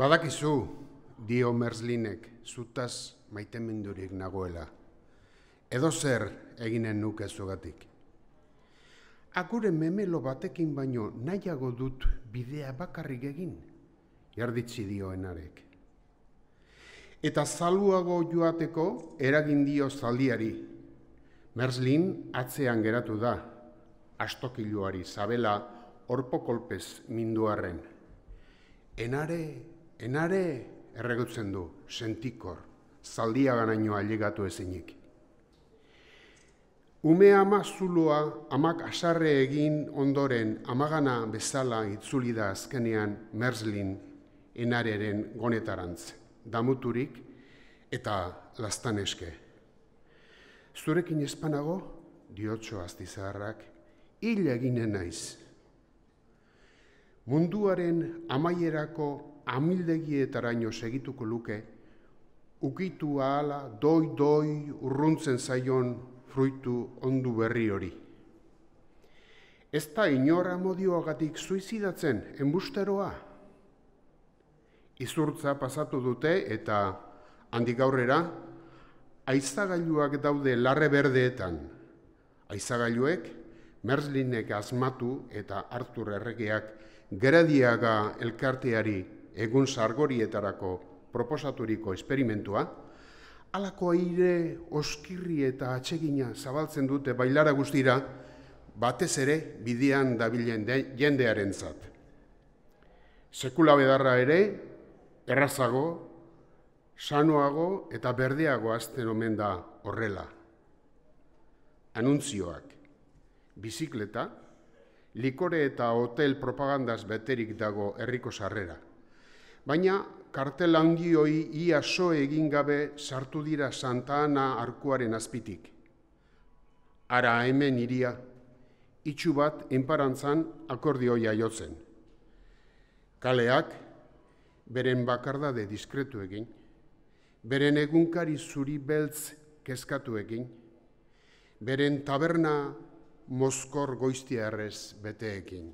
Badakizu, dio Merzlinek, zutaz maitemendurik nagoela. Edo zer eginen nuke zugatik. Akure memelo batekin baino nahiago dut bidea bakarrik egin, jarditzi dio enarek. Eta zaluago joateko eragin dio zaldiari. Merzlin atzean geratu da, astokiluari zabela orpokolpez minduarren. Enare enare erregutzen du, sentikor, zaldia ganaino ailegatu ezinik. Ume ama zulua amak asarre egin ondoren amagana bezala itzuli da azkenean Merzlin enareren gonetarantz, damuturik eta lastaneske. Zurekin espanago, diotxo aztizaharrak, hil egine naiz. Munduaren amaierako amildegietaraino segituko luke, ukitu ahala doi-doi urruntzen zaion fruitu ondu berri hori. Ez da inora modioagatik suizidatzen enbusteroa. Izurtza pasatu dute eta handik aurrera, aizagailuak daude larre berdeetan. Aizagailuek, merzlinek asmatu eta Artur Erregeak geradiaga elkarteari egun sargorietarako proposaturiko esperimentua, alako aire oskirri eta atsegina zabaltzen dute bailara guztira, batez ere bidean dabilen jendearen zat. Sekula bedarra ere, errazago, sanoago eta berdeago azten omen da horrela. Anuntzioak, bizikleta, likore eta hotel propagandaz beterik dago herriko sarrera baina kartel handioi ia so egin gabe sartu dira Santa Ana arkuaren azpitik. Ara hemen iria, itxu bat enparantzan akordioia jotzen. Kaleak, beren bakardade diskretu egin, beren egunkari zuri beltz kezkatu egin, beren taberna mozkor goiztiarrez beteekin.